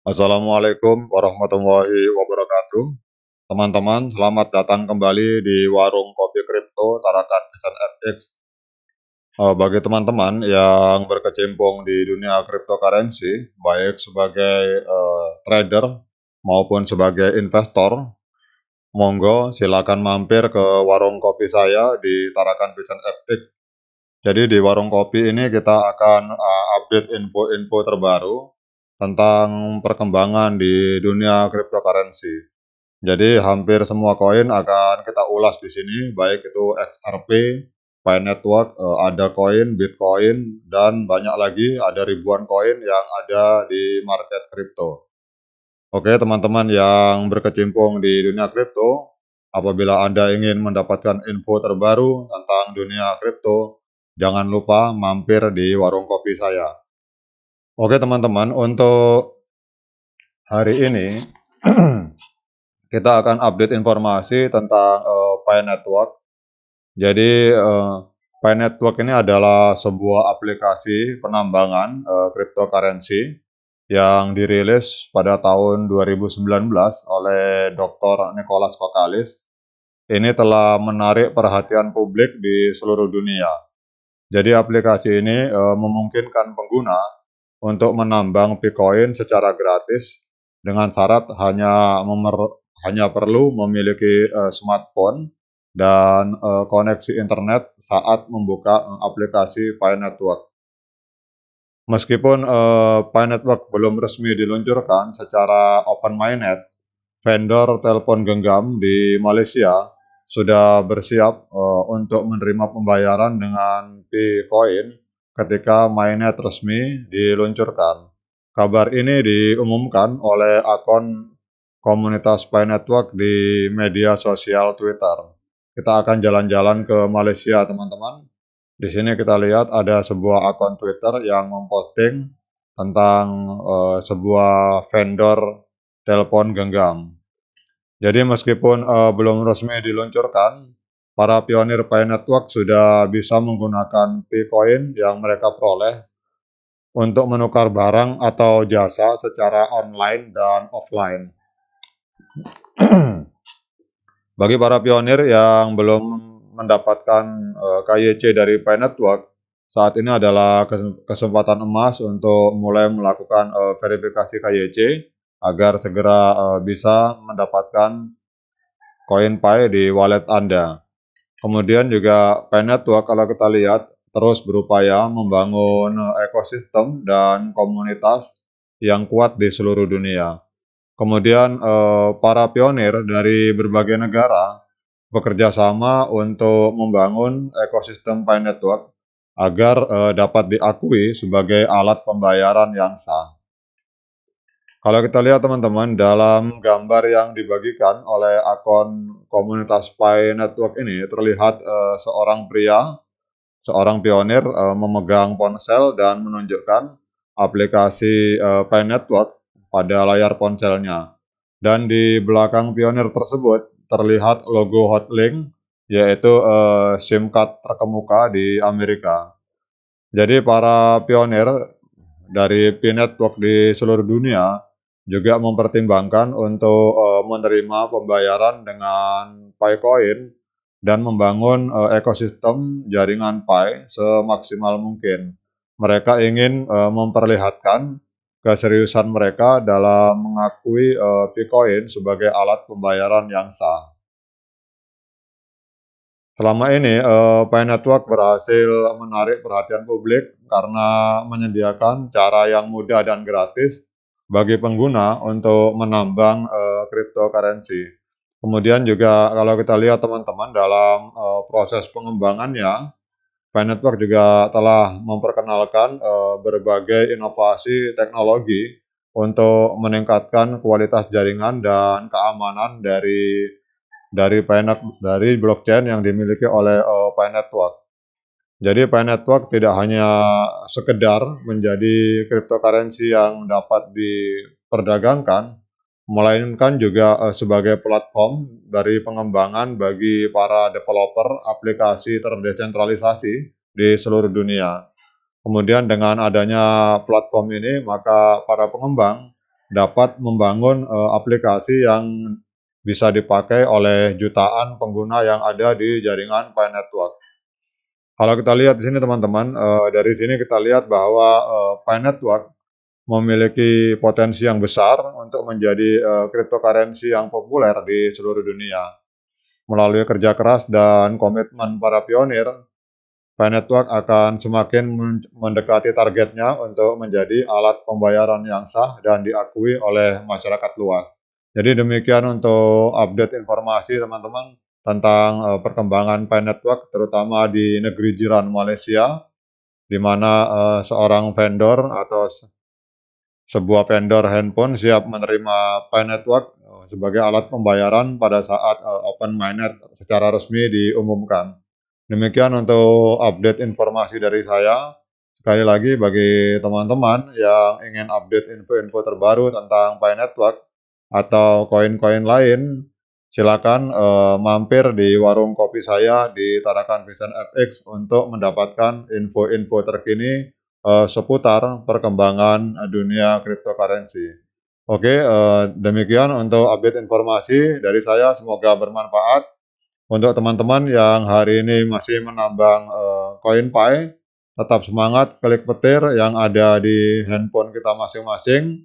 Assalamualaikum warahmatullahi wabarakatuh. Teman-teman, selamat datang kembali di Warung Kopi Kripto Tarakan Pesan FX. Eh, bagi teman-teman yang berkecimpung di dunia cryptocurrency, baik sebagai uh, trader maupun sebagai investor, monggo silakan mampir ke warung kopi saya di Tarakan Vision FX. Jadi di warung kopi ini kita akan uh, update info-info terbaru tentang perkembangan di dunia cryptocurrency. Jadi hampir semua koin akan kita ulas di sini, baik itu XRP, Pi Network, eh, ada koin, Bitcoin, dan banyak lagi ada ribuan koin yang ada di market crypto. Oke teman-teman yang berkecimpung di dunia crypto, apabila Anda ingin mendapatkan info terbaru tentang dunia crypto, jangan lupa mampir di warung kopi saya. Oke teman-teman, untuk hari ini kita akan update informasi tentang uh, Pi Network. Jadi uh, Pi Network ini adalah sebuah aplikasi penambangan uh, cryptocurrency yang dirilis pada tahun 2019 oleh Dr. Nicholas Kokalis. Ini telah menarik perhatian publik di seluruh dunia. Jadi aplikasi ini uh, memungkinkan pengguna untuk menambang Bitcoin secara gratis dengan syarat hanya memer, hanya perlu memiliki uh, smartphone dan uh, koneksi internet saat membuka eh, aplikasi Pi Network. Meskipun uh, Pi Network belum resmi diluncurkan secara open mainnet, vendor telepon genggam di Malaysia sudah bersiap uh, untuk menerima pembayaran dengan Bitcoin ketika mainnet resmi diluncurkan. Kabar ini diumumkan oleh akun komunitas Pi Network di media sosial Twitter. Kita akan jalan-jalan ke Malaysia, teman-teman. Di sini kita lihat ada sebuah akun Twitter yang memposting tentang uh, sebuah vendor telepon genggam. Jadi meskipun uh, belum resmi diluncurkan, para pionir Pay Network sudah bisa menggunakan Bitcoin yang mereka peroleh untuk menukar barang atau jasa secara online dan offline. Bagi para pionir yang belum mendapatkan eh, KYC dari Pay Network, saat ini adalah kesempatan emas untuk mulai melakukan eh, verifikasi KYC agar segera eh, bisa mendapatkan koin Pay di wallet Anda. Kemudian juga Penetwork kalau kita lihat terus berupaya membangun eh, ekosistem dan komunitas yang kuat di seluruh dunia. Kemudian eh, para pionir dari berbagai negara bekerja sama untuk membangun ekosistem Pay Network agar eh, dapat diakui sebagai alat pembayaran yang sah. Kalau kita lihat teman-teman dalam gambar yang dibagikan oleh akun komunitas Pi Network ini terlihat uh, seorang pria, seorang pionir uh, memegang ponsel dan menunjukkan aplikasi uh, eh, Pi Network pada layar ponselnya. Dan di belakang pionir tersebut terlihat logo Hotlink yaitu uh, SIM card terkemuka di Amerika. Jadi para pionir dari Pi Network di seluruh dunia juga mempertimbangkan untuk uh, menerima pembayaran dengan Paycoin dan membangun uh, ekosistem jaringan Pay semaksimal mungkin. Mereka ingin uh, memperlihatkan keseriusan mereka dalam mengakui uh, Bitcoin sebagai alat pembayaran yang sah. Selama ini, uh, Pay Network berhasil menarik perhatian publik karena menyediakan cara yang mudah dan gratis bagi pengguna untuk menambang uh, cryptocurrency. Kemudian juga kalau kita lihat teman-teman dalam uh, proses pengembangannya, Pi Network juga telah memperkenalkan uh, berbagai inovasi teknologi untuk meningkatkan kualitas jaringan dan keamanan dari dari dari blockchain yang dimiliki oleh uh, Pi Network. Jadi Pay Network tidak hanya sekedar menjadi cryptocurrency yang dapat diperdagangkan, melainkan juga eh, sebagai platform dari pengembangan bagi para developer aplikasi terdesentralisasi di seluruh dunia. Kemudian dengan adanya platform ini, maka para pengembang dapat membangun eh, aplikasi yang bisa dipakai oleh jutaan pengguna yang ada di jaringan Pay Network. Kalau kita lihat di sini teman-teman, uh, dari sini kita lihat bahwa uh, eh, Pi Network memiliki potensi yang besar untuk menjadi uh, cryptocurrency yang populer di seluruh dunia. Melalui kerja keras dan komitmen para pionir, Pi Network akan semakin mendekati targetnya untuk menjadi alat pembayaran yang sah dan diakui oleh masyarakat luas. Jadi demikian untuk update informasi teman-teman tentang uh, perkembangan Pi Network terutama di negeri jiran Malaysia di mana uh, seorang vendor atau se sebuah vendor handphone siap menerima Pi Network eh, sebagai alat pembayaran pada saat uh, Open minet secara resmi diumumkan. Demikian untuk update informasi dari saya. Sekali lagi bagi teman-teman yang ingin update info-info terbaru tentang Pi Network atau koin-koin lain silakan uh, mampir di warung kopi saya di Tarakan Vision FX untuk mendapatkan info-info terkini uh, seputar perkembangan dunia cryptocurrency. Oke, uh, demikian untuk update informasi dari saya. Semoga bermanfaat untuk teman-teman yang hari ini masih menambang uh, pie. Tetap semangat, klik petir yang ada di handphone kita masing-masing